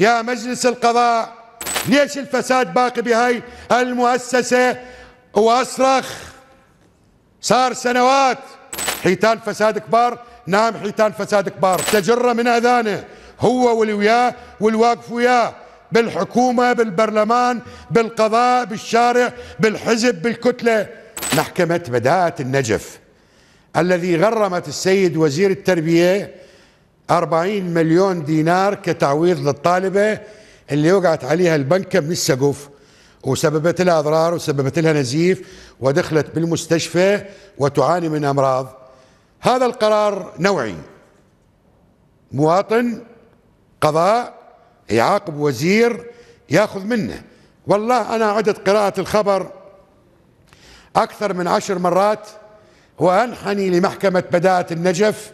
يا مجلس القضاء ليش الفساد باقي بهاي المؤسسة وأصرخ صار سنوات حيتان فساد كبار نعم حيتان فساد كبار تجرة من أذانه هو واللي وياه والواقف وياه بالحكومة بالبرلمان بالقضاء بالشارع بالحزب بالكتلة محكمة بدات النجف الذي غرمت السيد وزير التربية 40 مليون دينار كتعويض للطالبة اللي وقعت عليها البنكة من السقف وسببت لها أضرار وسببت لها نزيف ودخلت بالمستشفى وتعاني من أمراض هذا القرار نوعي مواطن قضاء يعاقب وزير ياخذ منه والله أنا عدت قراءة الخبر أكثر من عشر مرات وأنحني لمحكمة بداءة النجف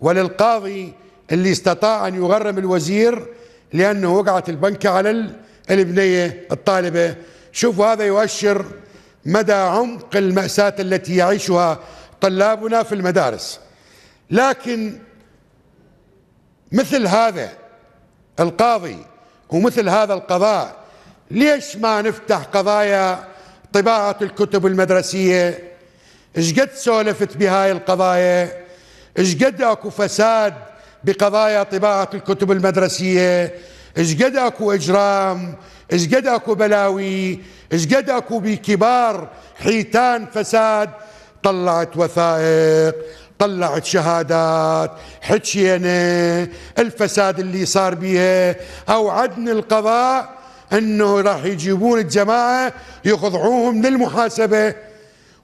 وللقاضي اللي استطاع أن يغرم الوزير لأنه وقعت البنكة على البنية الطالبة شوفوا هذا يؤشر مدى عمق المأساة التي يعيشها طلابنا في المدارس لكن مثل هذا القاضي ومثل هذا القضاء ليش ما نفتح قضايا طباعة الكتب المدرسية ايش قد سولفت بهاي القضايا ايش قد اكو فساد بقضايا طباعة الكتب المدرسية ايش قد اكو اجرام ايش قد اكو بلاوي ايش قد اكو بكبار حيتان فساد طلعت وثائق طلعت شهادات حكينا الفساد اللي صار بيها اوعدنا القضاء انه راح يجيبون الجماعه يخضعوهم للمحاسبه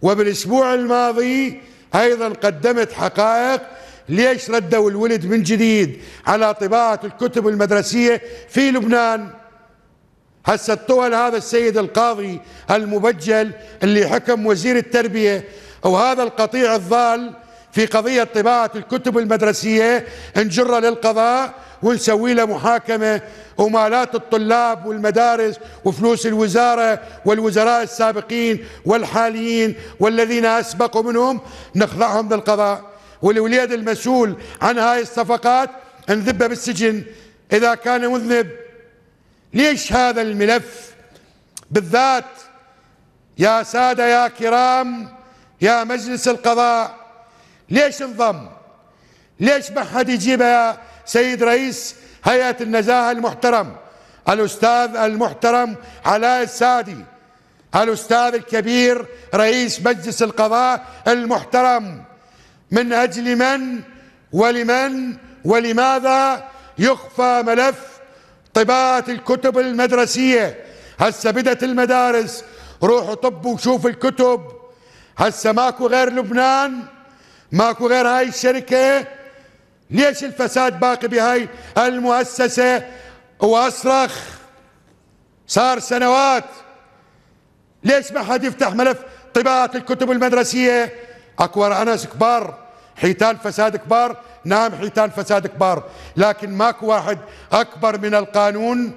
وبالاسبوع الماضي ايضا قدمت حقائق ليش ردوا الولد من جديد على طباعة الكتب المدرسية في لبنان هسه الطول هذا السيد القاضي المبجل اللي حكم وزير التربية وهذا القطيع الضال في قضية طباعة الكتب المدرسية نجر للقضاء ونسوي له محاكمة ومالات الطلاب والمدارس وفلوس الوزارة والوزراء السابقين والحاليين والذين أسبقوا منهم نخضعهم للقضاء والوليد المسؤول عن هاي الصفقات انذبه بالسجن إذا كان مذنب ليش هذا الملف بالذات يا سادة يا كرام يا مجلس القضاء ليش انضم ليش ما حد يجيبه يا سيد رئيس هيئة النزاهة المحترم الأستاذ المحترم علاء السادي الأستاذ الكبير رئيس مجلس القضاء المحترم من أجل من ولمن ولماذا يخفى ملف طباعة الكتب المدرسية هسه بدت المدارس روحوا طبوا وشوفوا الكتب هسه ماكو غير لبنان ماكو غير هاي الشركة ليش الفساد باقي بهاي المؤسسة وأصرخ صار سنوات ليش ما حد يفتح ملف طباعة الكتب المدرسية اكو انس كبار حيتان فساد كبار نعم حيتان فساد كبار لكن ماكو واحد اكبر من القانون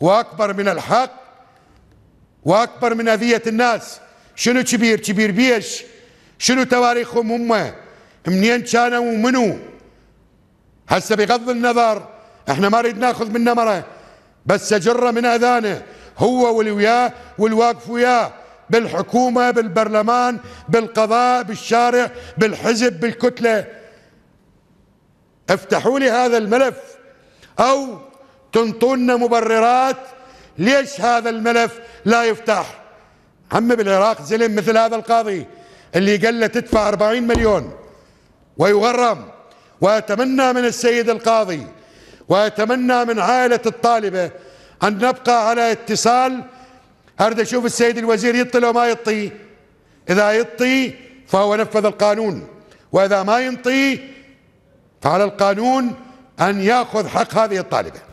واكبر من الحق واكبر من اذيه الناس شنو كبير كبير بيش شنو تواريخهم هم منين كانوا ومنو هسه بغض النظر احنا ما نريد ناخذ من نمره بس جره من اذانه هو واللي وياه والواقف وياه بالحكومة بالبرلمان بالقضاء بالشارع بالحزب بالكتلة افتحوا لي هذا الملف أو تنطونا مبررات ليش هذا الملف لا يفتح عم بالعراق زلم مثل هذا القاضي اللي قال له تدفع 40 مليون ويغرم وأتمنى من السيد القاضي وأتمنى من عائلة الطالبة أن نبقى على اتصال اريد اشوف السيد الوزير يطل وما يطي اذا يطي فهو نفذ القانون واذا ما ينطي فعلى القانون ان ياخذ حق هذه الطالبه